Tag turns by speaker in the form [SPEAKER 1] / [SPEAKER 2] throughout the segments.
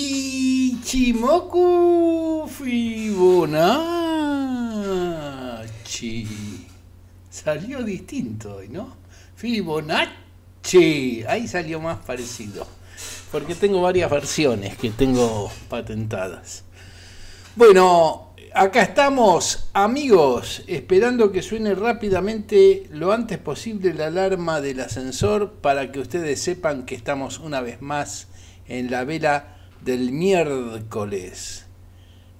[SPEAKER 1] Ichimoku Fibonacci. Salió distinto hoy, ¿no? Fibonacci. Ahí salió más parecido. Porque tengo varias versiones que tengo patentadas. Bueno, acá estamos, amigos, esperando que suene rápidamente lo antes posible la alarma del ascensor para que ustedes sepan que estamos una vez más en la vela del miércoles.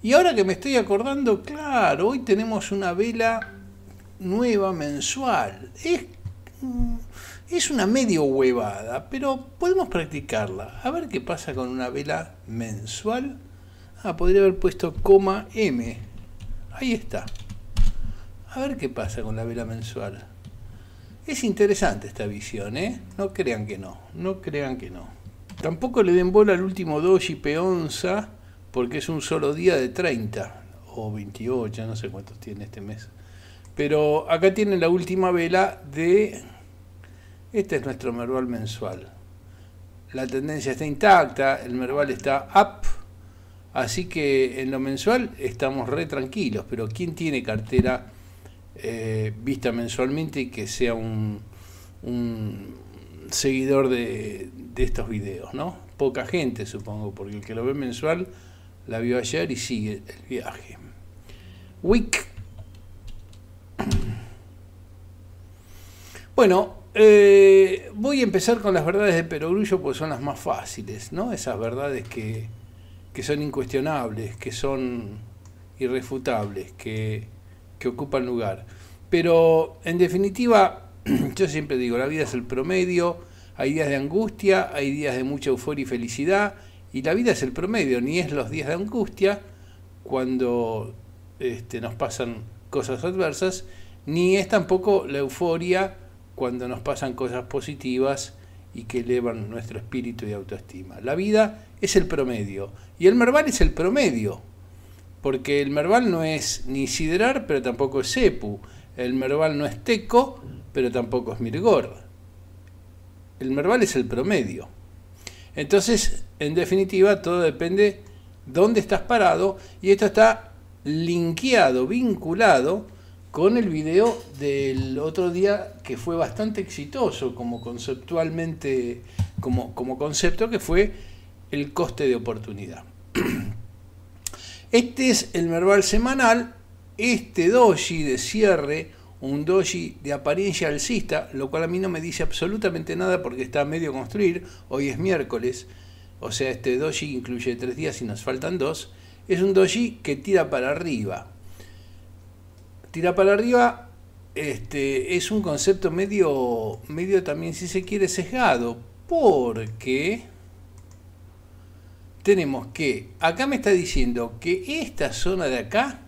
[SPEAKER 1] Y ahora que me estoy acordando, claro, hoy tenemos una vela nueva mensual. Es, mm, es una medio huevada, pero podemos practicarla. A ver qué pasa con una vela mensual. Ah, podría haber puesto coma M. Ahí está. A ver qué pasa con la vela mensual. Es interesante esta visión, ¿eh? No crean que no, no crean que no. Tampoco le den bola al último y peonza porque es un solo día de 30 o 28, no sé cuántos tiene este mes. Pero acá tiene la última vela de... Este es nuestro merval mensual. La tendencia está intacta, el merval está up. Así que en lo mensual estamos re tranquilos, pero ¿quién tiene cartera eh, vista mensualmente y que sea un seguidor de, estos videos, ¿no? Poca gente, supongo, porque el que lo ve mensual la vio ayer y sigue el viaje. Wick. Bueno, eh, voy a empezar con las verdades de Perogrullo porque son las más fáciles, ¿no? Esas verdades que, son incuestionables, que son irrefutables, que, que ocupan lugar. Pero, en definitiva, Yo siempre digo, la vida es el promedio, hay días de angustia, hay días de mucha euforia y felicidad, y la vida es el promedio, ni es los días de angustia cuando este, nos pasan cosas adversas, ni es tampoco la euforia cuando nos pasan cosas positivas y que elevan nuestro espíritu y autoestima. La vida es el promedio, y el merval es el promedio, porque el merval no es ni siderar, pero tampoco es sepu. El merval no es teco, pero tampoco es mirgor. El merval es el promedio. Entonces, en definitiva, todo depende dónde estás parado y esto está linkeado, vinculado con el video del otro día que fue bastante exitoso como conceptualmente, como, como concepto que fue el coste de oportunidad. Este es el Merval semanal este doji de cierre, un doji de apariencia alcista, lo cual a mí no me dice absolutamente nada porque está a medio construir, hoy es miércoles, o sea, este doji incluye tres días y nos faltan dos, es un doji que tira para arriba. Tira para arriba este, es un concepto medio, medio también, si se quiere, sesgado, porque tenemos que, acá me está diciendo que esta zona de acá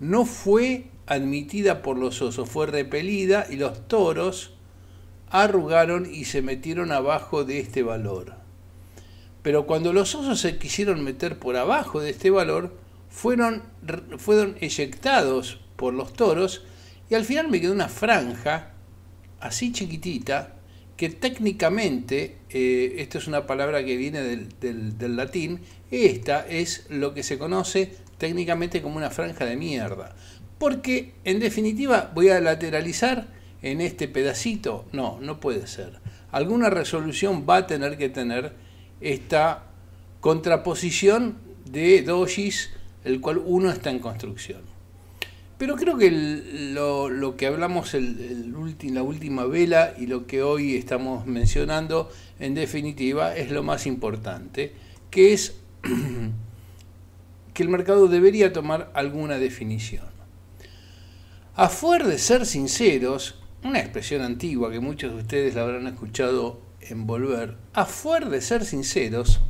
[SPEAKER 1] no fue admitida por los osos, fue repelida y los toros arrugaron y se metieron abajo de este valor. Pero cuando los osos se quisieron meter por abajo de este valor, fueron, eyectados por los toros y al final me quedó una franja así chiquitita que técnicamente, eh, esto es una palabra que viene del latín, esta es lo que se conoce técnicamente como una franja de mierda. Porque en definitiva voy a lateralizar en este pedacito. No, no puede ser. Alguna resolución va a tener que tener esta contraposición de dosis el cual uno está en construcción. Pero creo que lo, que hablamos el, la última vela y lo que hoy estamos mencionando, en definitiva, es lo más importante, que es el mercado debería tomar alguna definición. a fuer de ser sinceros, una expresión antigua que muchos de ustedes la habrán escuchado envolver, fuer de ser sinceros,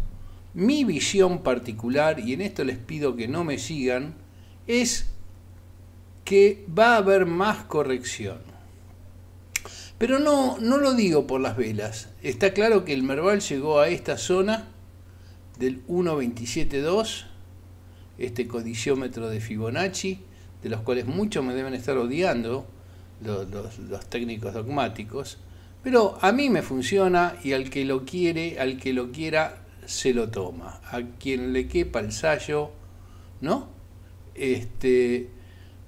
[SPEAKER 1] mi visión particular, y en esto les pido que no me sigan, es que va a haber más corrección. Pero no, no lo digo por las velas. Está claro que el Merval llegó a esta zona del 1.27.2 este codiciómetro de Fibonacci, de los cuales muchos me deben estar odiando, los, técnicos dogmáticos, pero a mí me funciona y al que lo quiere, al que lo quiera, se lo toma. A quien le quepa el sallo, ¿no? Este,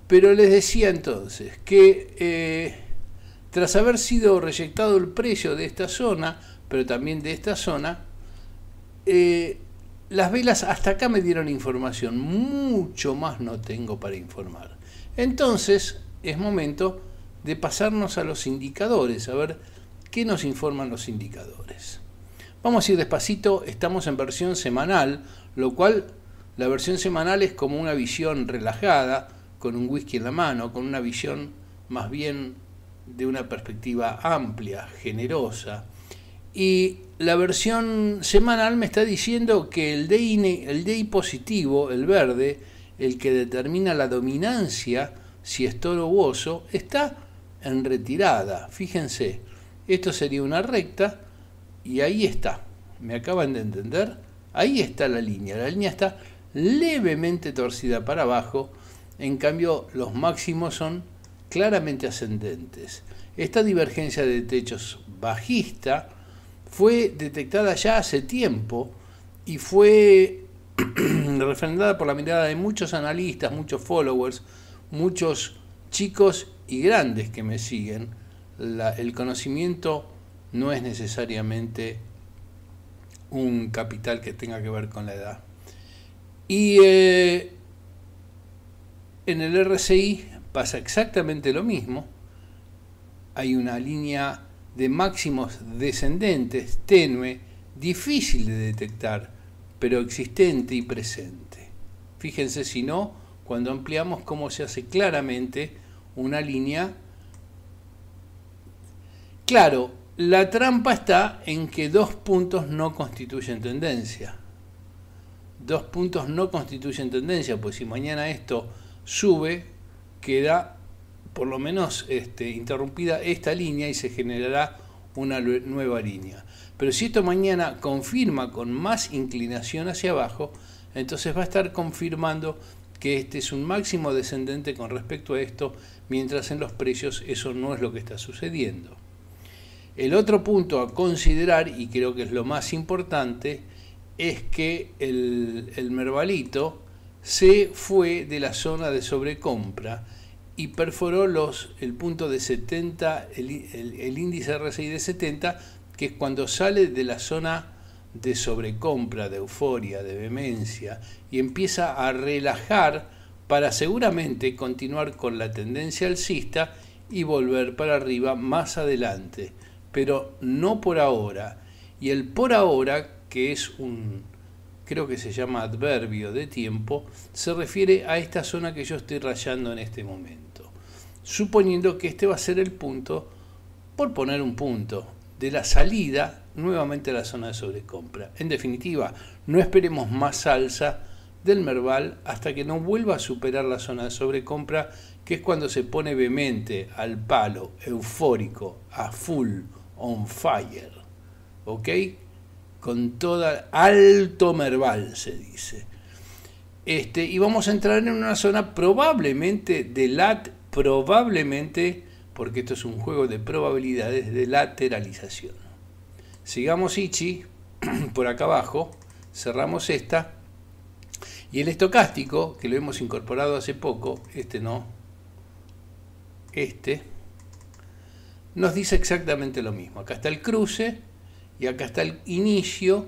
[SPEAKER 1] pero les decía entonces que eh, tras haber sido reyectado el precio de esta zona, pero también de esta zona, eh, las velas hasta acá me dieron información, mucho más no tengo para informar. Entonces es momento de pasarnos a los indicadores, a ver qué nos informan los indicadores. Vamos a ir despacito, estamos en versión semanal, lo cual la versión semanal es como una visión relajada, con un whisky en la mano, con una visión más bien de una perspectiva amplia, generosa, y la versión semanal me está diciendo que el DI, e, positivo, el verde, el que determina la dominancia, si es toro u oso, está en retirada. Fíjense, esto sería una recta y ahí está. ¿Me acaban de entender? Ahí está la línea. La línea está levemente torcida para abajo. En cambio, los máximos son claramente ascendentes. Esta divergencia de techos bajista fue detectada ya hace tiempo y fue refrendada por la mirada de muchos analistas, muchos followers, muchos chicos y grandes que me siguen. el conocimiento no es necesariamente un capital que tenga que ver con la edad. Y eh, en el RCI pasa exactamente lo mismo. Hay una línea de máximos descendentes, tenue, difícil de detectar, pero existente y presente. Fíjense si no, cuando ampliamos cómo se hace claramente una línea. Claro, la trampa está en que dos puntos no constituyen tendencia. Dos puntos no constituyen tendencia, pues si mañana esto sube, queda por lo menos este, interrumpida esta línea y se generará una nueva línea. Pero si esto mañana confirma con más inclinación hacia abajo, entonces va a estar confirmando que este es un máximo descendente con respecto a esto, mientras en los precios eso no es lo que está sucediendo. El otro punto a considerar, y creo que es lo más importante, es que el, el merbalito se fue de la zona de sobrecompra y perforó los, el punto de 70, el, el, índice RSI de 70, que es cuando sale de la zona de sobrecompra, de euforia, de vehemencia, y empieza a relajar para seguramente continuar con la tendencia alcista y volver para arriba más adelante, pero no por ahora. Y el por ahora, que es un, creo que se llama adverbio de tiempo, se refiere a esta zona que yo estoy rayando en este momento, suponiendo que este va a ser el punto, por poner un punto, de la salida nuevamente a la zona de sobrecompra. En definitiva, no esperemos más alza del Merval hasta que no vuelva a superar la zona de sobrecompra, que es cuando se pone vehemente al palo, eufórico, a full, on fire. ¿Ok? con toda alto merval, se dice. Este, y vamos a entrar en una zona probablemente de lat, probablemente, porque esto es un juego de probabilidades de lateralización. Sigamos Ichi por acá abajo, cerramos esta. Y el estocástico, que lo hemos incorporado hace poco, este no, este, nos dice exactamente lo mismo. Acá está el cruce, y acá está el inicio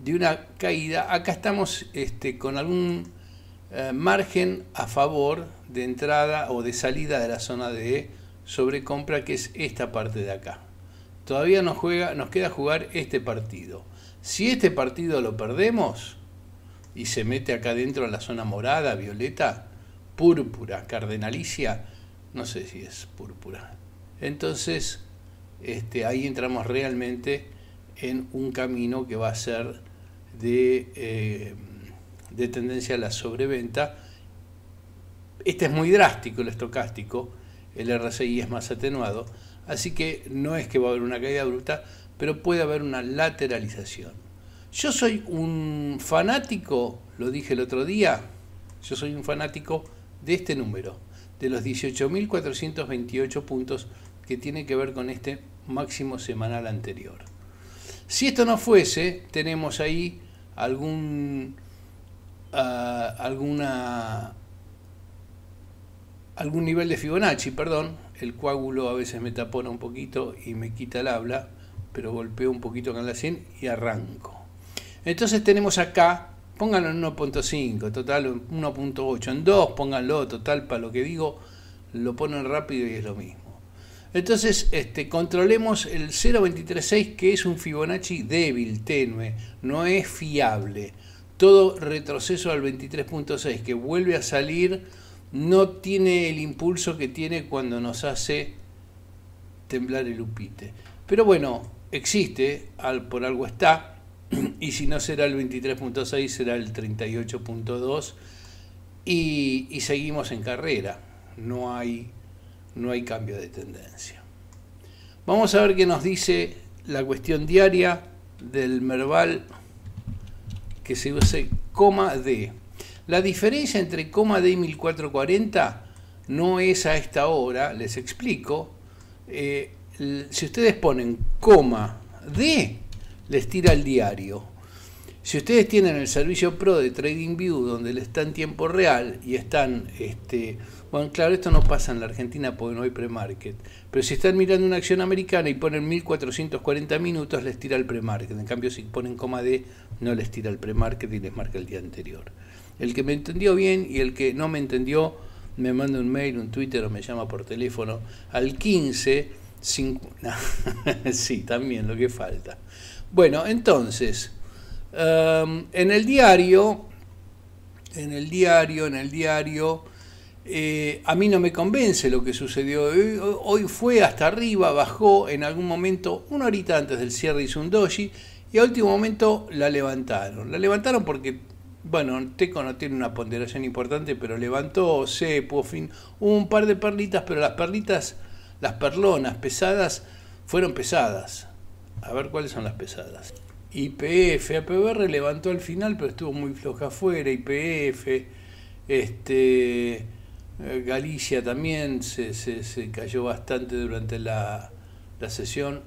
[SPEAKER 1] de una caída. Acá estamos este, con algún eh, margen a favor de entrada o de salida de la zona de sobrecompra que es esta parte de acá. Todavía nos, juega, nos queda jugar este partido. Si este partido lo perdemos y se mete acá dentro a la zona morada, violeta, púrpura, cardenalicia, no sé si es púrpura. Entonces, este, ahí entramos realmente en un camino que va a ser de, eh, de tendencia a la sobreventa. Este es muy drástico el estocástico, el RSI es más atenuado, así que no es que va a haber una caída bruta, pero puede haber una lateralización. Yo soy un fanático, lo dije el otro día, yo soy un fanático de este número, de los 18.428 puntos que tiene que ver con este máximo semanal anterior. Si esto no fuese, tenemos ahí algún, ah, alguna, algún nivel de Fibonacci, perdón. El coágulo a veces me tapona un poquito y me quita el habla, pero golpeo un poquito con la 100 y arranco. Entonces tenemos acá, pónganlo en 1.5, total 1.8, en 2 pónganlo, total para lo que digo, lo ponen rápido y es lo mismo. Entonces, este, controlemos el 0.236 que es un Fibonacci débil, tenue, no es fiable. Todo retroceso al 23.6 que vuelve a salir no tiene el impulso que tiene cuando nos hace temblar el upite. Pero bueno, existe, por algo está, y si no será el 23.6 será el 38.2 y seguimos en carrera. No hay no hay cambio de tendencia. Vamos a ver qué nos dice la cuestión diaria del Merval que se usa coma D. La diferencia entre coma D y 1440 no es a esta hora, les explico. Eh, si ustedes ponen coma D, les tira el diario. Si ustedes tienen el servicio Pro de TradingView, donde está en tiempo real y están, este, bueno, claro, esto no pasa en la Argentina porque no hay pre-market, pero si están mirando una acción americana y ponen 1440 minutos, les tira el pre-market. En cambio, si ponen coma D, no les tira el pre-market y les marca el día anterior. El que me entendió bien y el que no me entendió, me manda un mail, un Twitter o me llama por teléfono al 15. sí, también lo que falta. Bueno, entonces, Em, en el diario, en el diario, en el diario, eh, a mí no me convence lo que sucedió hoy. fue hasta arriba, bajó en algún momento, una horita antes del cierre hizo un doji y a último momento la levantaron. La levantaron porque, bueno, Teco no tiene una ponderación importante, pero levantó se fin, hubo un par de perlitas, pero las perlitas, las perlonas pesadas, fueron pesadas. A ver cuáles son las pesadas. IPF, APBR e levantó al final, pero estuvo muy floja afuera, IPF, este, eh, Galicia también se, se, cayó bastante durante la, sesión.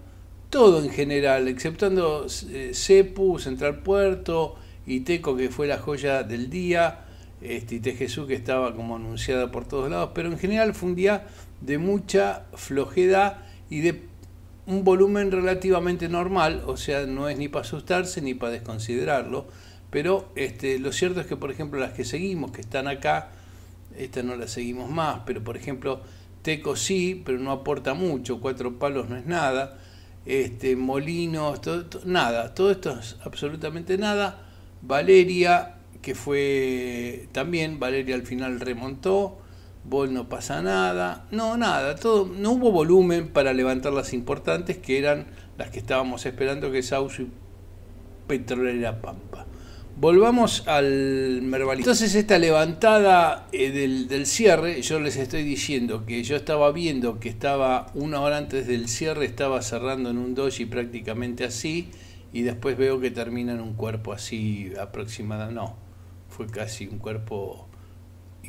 [SPEAKER 1] Todo en general, exceptando eh, CEPU, Central Puerto, ITECO, que fue la joya del día, este, que estaba como anunciada por todos lados, pero en general fue un día de mucha flojedad y de un volumen relativamente normal, o sea, no es ni para asustarse ni para desconsiderarlo, pero este, lo cierto es que, por ejemplo, las que seguimos, que están acá, esta no la seguimos más, pero por ejemplo, Teco sí, pero no aporta mucho, cuatro palos no es nada, este, Molinos, nada, todo esto es absolutamente nada, Valeria, que fue también, Valeria al final remontó, Vol no pasa nada, no, nada, todo, no hubo volumen para levantar las importantes que eran las que estábamos esperando, que es Ausu y Petrolera Pampa. Volvamos al Merbalista. Entonces esta levantada eh, del, del, cierre, yo les estoy diciendo que yo estaba viendo que estaba una hora antes del cierre, estaba cerrando en un doji prácticamente así, y después veo que termina en un cuerpo así aproximado, no, fue casi un cuerpo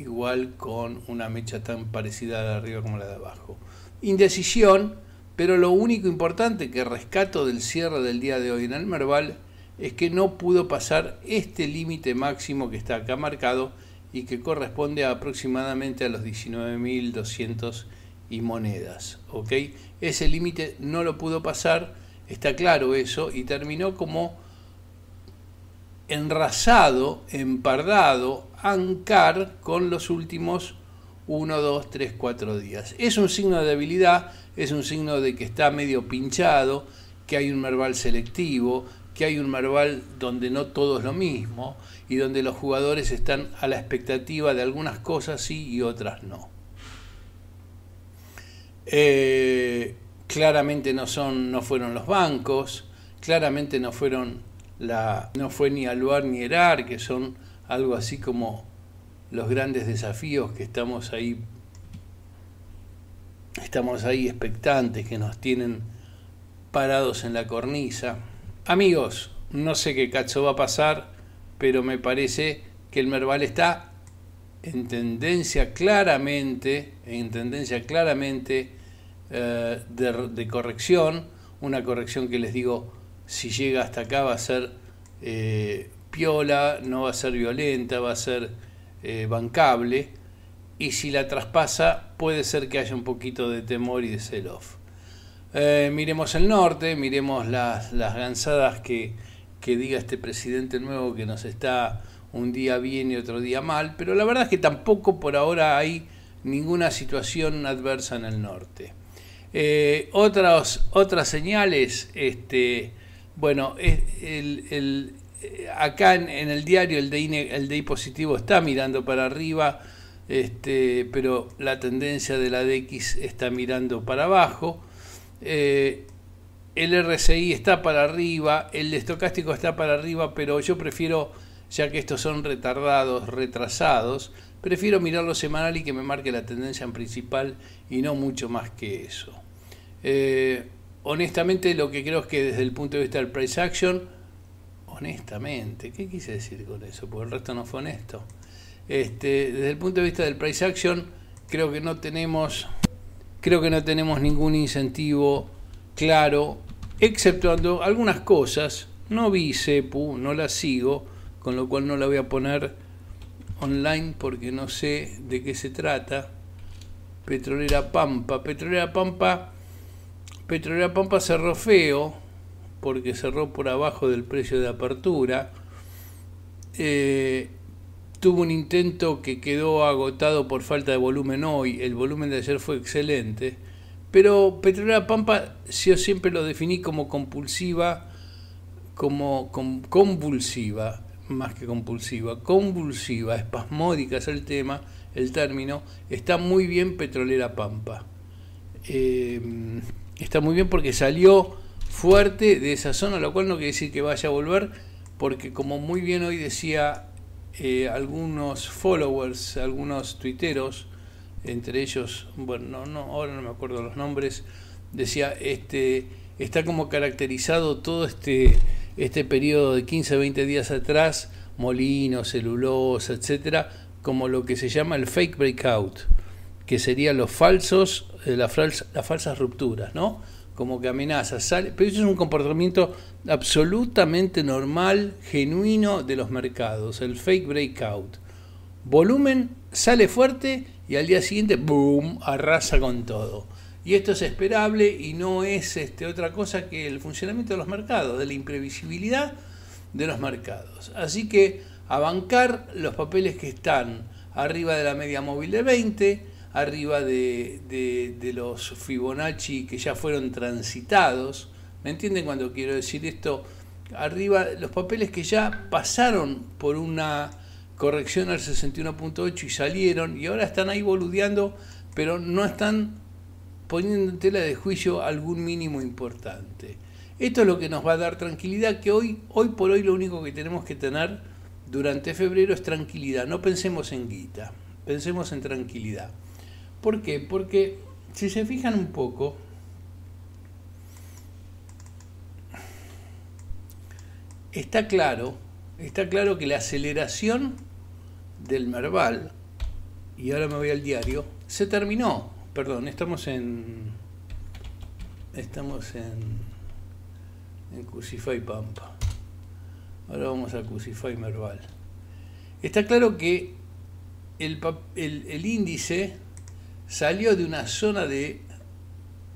[SPEAKER 1] igual con una mecha tan parecida de arriba como la de abajo. Indecisión, pero lo único importante que rescato del cierre del día de hoy en el Merval es que no pudo pasar este límite máximo que está acá marcado y que corresponde aproximadamente a los 19.200 y monedas. ¿ok? Ese límite no lo pudo pasar, está claro eso, y terminó como enrasado, empardado, ancar con los últimos 1, 2, 3, 4 días. Es un signo de debilidad, es un signo de que está medio pinchado, que hay un merval selectivo, que hay un merval donde no todo es lo mismo y donde los jugadores están a la expectativa de algunas cosas sí y otras no. Eh, claramente no, son, no fueron los bancos, claramente no, fueron la, no fue ni Aluar ni Herar que son algo así como los grandes desafíos que estamos ahí, estamos ahí expectantes, que nos tienen parados en la cornisa. Amigos, no sé qué cacho va a pasar, pero me parece que el Merval está en tendencia claramente, en tendencia claramente eh, de, corrección, una corrección que les digo, si llega hasta acá va a ser eh, no va a ser violenta, va a ser eh, bancable. Y si la traspasa, puede ser que haya un poquito de temor y de sell-off. Eh, miremos el norte, miremos las, las gansadas que, diga este presidente nuevo que nos está un día bien y otro día mal, pero la verdad es que tampoco por ahora hay ninguna situación adversa en el norte. Eh, otras, otras señales, este, bueno, es el, eh, acá en, el diario el DI, positivo está mirando para arriba, este, pero la tendencia de la DX está mirando para abajo. Eh, el RSI está para arriba, el estocástico está para arriba, pero yo prefiero, ya que estos son retardados, retrasados, prefiero mirarlo semanal y que me marque la tendencia en principal y no mucho más que eso. Eh, honestamente lo que creo es que desde el punto de vista del price action, honestamente. ¿Qué quise decir con eso? Porque el resto no fue honesto. Este, desde el punto de vista del price action, creo que no tenemos, creo que no tenemos ningún incentivo claro, exceptuando algunas cosas. No vi CEPU, no la sigo, con lo cual no la voy a poner online porque no sé de qué se trata. Petrolera Pampa, Petrolera Pampa, Petrolera Pampa cerró feo porque cerró por abajo del precio de apertura. Eh, tuvo un intento que quedó agotado por falta de volumen hoy, el volumen de ayer fue excelente, pero Petrolera Pampa yo siempre lo definí como compulsiva, como convulsiva, más que compulsiva, convulsiva, espasmódica es el tema, el término, está muy bien Petrolera Pampa. Eh, está muy bien porque salió fuerte de esa zona, lo cual no quiere decir que vaya a volver, porque como muy bien hoy decía eh, algunos followers, algunos tuiteros, entre ellos, bueno, no, ahora no me acuerdo los nombres, decía, este, está como caracterizado todo este, este periodo de 15, 20 días atrás, molinos, celulosa, etcétera, como lo que se llama el fake breakout, que serían los falsos, eh, las falsas rupturas, ¿no? como que amenaza, sale, pero eso es un comportamiento absolutamente normal, genuino de los mercados, el fake breakout. Volumen sale fuerte y al día siguiente, boom, arrasa con todo. Y esto es esperable y no es este, otra cosa que el funcionamiento de los mercados, de la imprevisibilidad de los mercados. Así que a bancar los papeles que están arriba de la media móvil de 20, arriba de, los Fibonacci que ya fueron transitados. ¿Me entienden cuando quiero decir esto? Arriba los papeles que ya pasaron por una corrección al 61.8 y salieron y ahora están ahí boludeando, pero no están poniendo en tela de juicio algún mínimo importante. Esto es lo que nos va a dar tranquilidad, que hoy, hoy por hoy lo único que tenemos que tener durante febrero es tranquilidad. No pensemos en guita, pensemos en tranquilidad. ¿Por qué? Porque si se fijan un poco, está claro, está claro que la aceleración del Merval, y ahora me voy al diario, se terminó. Perdón, estamos en. Estamos en. En Cusify Pampa. Ahora vamos a Cusify Merval. Está claro que el, el índice salió de una zona de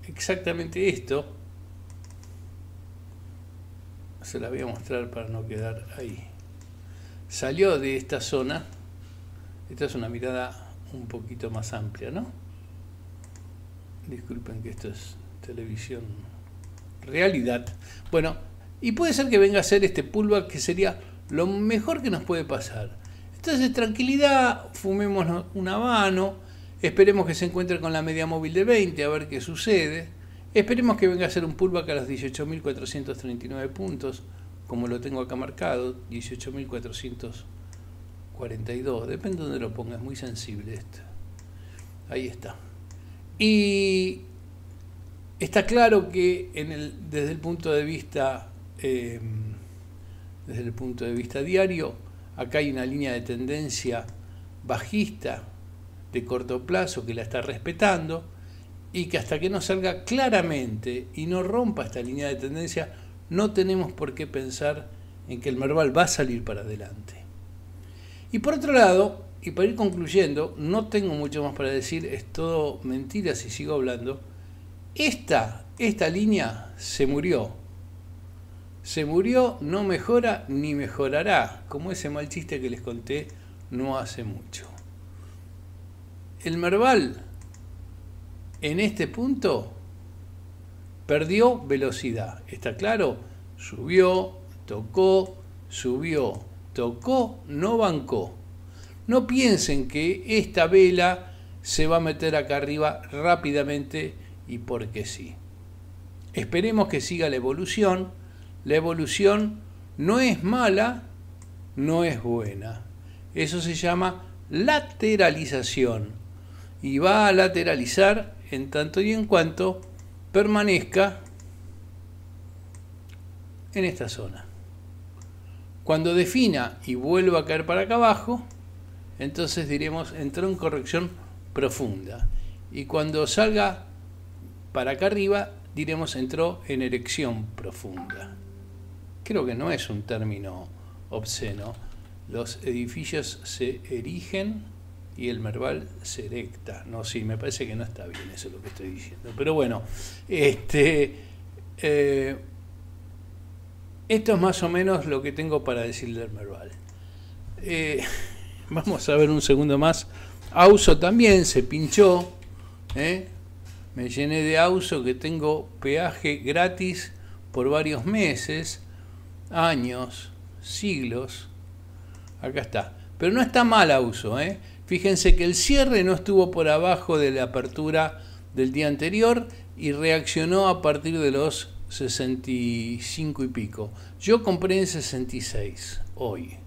[SPEAKER 1] exactamente esto. Se la voy a mostrar para no quedar ahí. Salió de esta zona. Esta es una mirada un poquito más amplia, ¿no? Disculpen que esto es televisión realidad. Bueno, y puede ser que venga a ser este pullback que sería lo mejor que nos puede pasar. Entonces, tranquilidad, fumemos un habano Esperemos que se encuentre con la media móvil de 20, a ver qué sucede. Esperemos que venga a ser un pullback a los 18.439 puntos, como lo tengo acá marcado, 18.442. Depende de donde lo ponga, es muy sensible esto. Ahí está. Y está claro que desde el punto de vista... Em, desde el punto de vista diario, acá hay una línea de tendencia bajista de corto plazo que la está respetando y que hasta que no salga claramente y no rompa esta línea de tendencia, no tenemos por qué pensar en que el Merval va a salir para adelante. Y por otro lado, y para ir concluyendo, no tengo mucho más para decir, es todo mentira si sigo hablando, esta, esta línea se murió. Se murió, no mejora ni mejorará, como ese mal chiste que les conté no hace mucho el Merval en este punto perdió velocidad. ¿Está claro? Subió, tocó, subió, tocó, no bancó. No piensen que esta vela se va a meter acá arriba rápidamente y porque sí. Esperemos que siga la evolución. La evolución no es mala, no es buena. Eso se llama lateralización y va a lateralizar en tanto y en cuanto permanezca en esta zona. Cuando defina y vuelva a caer para acá abajo, entonces diremos entró en corrección profunda. Y cuando salga para acá arriba, diremos entró en erección profunda. Creo que no es un término obsceno. Los edificios se erigen y el merval se No, sí, me parece que no está bien eso lo que estoy diciendo. Pero bueno, este, eh, esto es más o menos lo que tengo para decirle del merval. Eh, vamos a ver un segundo más. Auso también se pinchó. ¿eh? Me llené de auso que tengo peaje gratis por varios meses, años, siglos. Acá está. Pero no está mal auso, ¿eh? Fíjense que el cierre no estuvo por abajo de la apertura del día anterior y reaccionó a partir de los 65 y pico. Yo compré en 66 hoy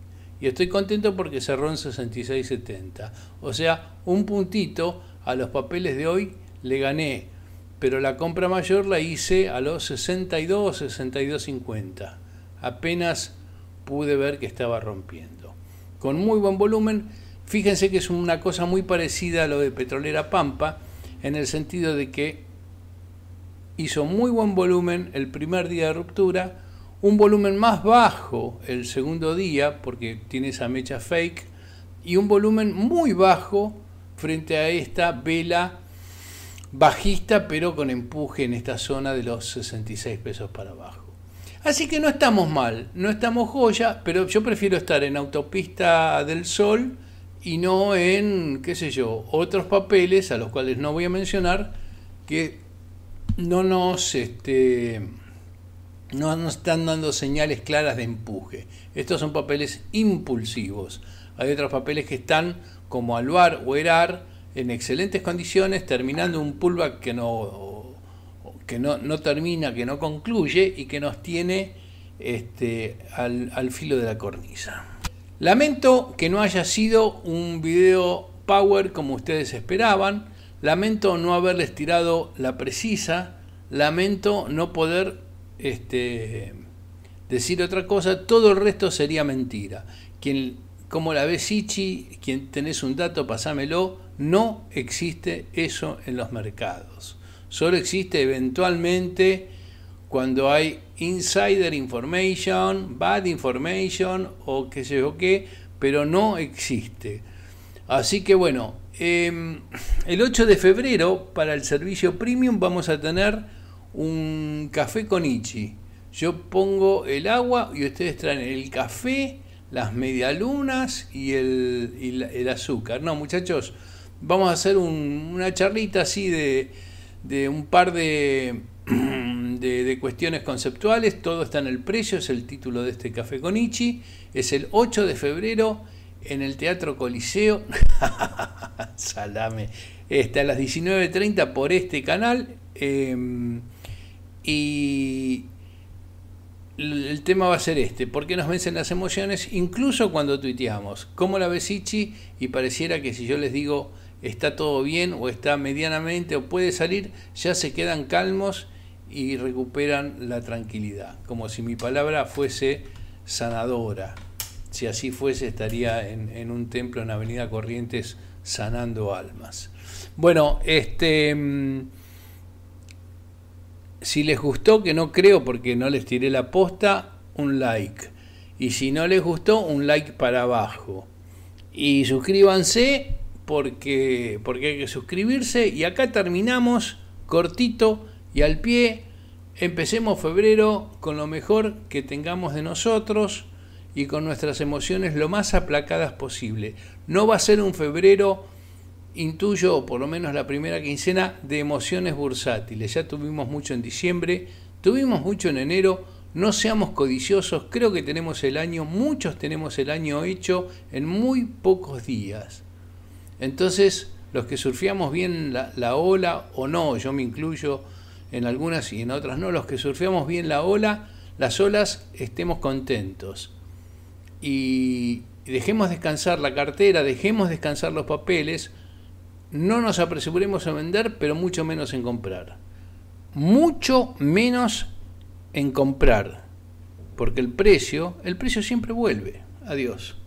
[SPEAKER 1] y estoy contento porque cerró en 66.70. O sea, un puntito a los papeles de hoy le gané, pero la compra mayor la hice a los 62, 62.50. Apenas pude ver que estaba rompiendo. Con muy buen volumen Fíjense que es una cosa muy parecida a lo de Petrolera Pampa, en el sentido de que hizo muy buen volumen el primer día de ruptura, un volumen más bajo el segundo día, porque tiene esa mecha fake, y un volumen muy bajo frente a esta vela bajista, pero con empuje en esta zona de los 66 pesos para abajo. Así que no estamos mal, no estamos joya, pero yo prefiero estar en autopista del sol y no en, qué sé yo, otros papeles a los cuales no voy a mencionar que no nos, este, no nos están dando señales claras de empuje. Estos son papeles impulsivos. Hay otros papeles que están como Alvar o Erar en excelentes condiciones, terminando un pullback que no, que no, no termina, que no concluye y que nos tiene este, al filo de la cornisa. Lamento que no haya sido un video power como ustedes esperaban. Lamento no haberles tirado la precisa. Lamento no poder este, decir otra cosa. Todo el resto sería mentira. Quien, como la ve Sichi, quien tenés un dato, pasámelo. No existe eso en los mercados. Solo existe eventualmente cuando hay insider information, bad information o qué sé yo qué, pero no existe. Así que bueno, em, el 8 de febrero para el servicio premium vamos a tener un café con Ichi. Yo pongo el agua y ustedes traen el café, las medialunas y el, y el azúcar. No, muchachos, vamos a hacer una charlita así de un par de de, cuestiones conceptuales, todo está en el precio, es el título de este Café con Ichi, es el 8 de febrero en el Teatro Coliseo, salame, está a las 19.30 por este canal em, y el tema va a ser este, ¿por qué nos vencen las emociones incluso cuando tuiteamos? ¿Cómo la ves Ichi? Y pareciera que si yo les digo está todo bien o está medianamente o puede salir, ya se quedan calmos y recuperan la tranquilidad, como si mi palabra fuese sanadora. Si así fuese, estaría en, un templo en Avenida Corrientes sanando almas. Bueno, este mm, si les gustó, que no creo porque no les tiré la posta, un like. Y si no les gustó, un like para abajo. Y suscríbanse porque, porque hay que suscribirse. Y acá terminamos cortito y al pie, empecemos febrero con lo mejor que tengamos de nosotros y con nuestras emociones lo más aplacadas posible. No va a ser un febrero, intuyo, por lo menos la primera quincena, de emociones bursátiles. Ya tuvimos mucho en diciembre, tuvimos mucho en enero, no seamos codiciosos, creo que tenemos el año, muchos tenemos el año hecho en muy pocos días. Entonces, los que surfeamos bien la ola, o no, yo me incluyo, en algunas y en otras no, los que surfeamos bien la ola, las olas, estemos contentos. Y dejemos descansar la cartera, dejemos descansar los papeles, no nos apresuremos a vender, pero mucho menos en comprar. Mucho menos en comprar, porque el precio, el precio siempre vuelve. Adiós.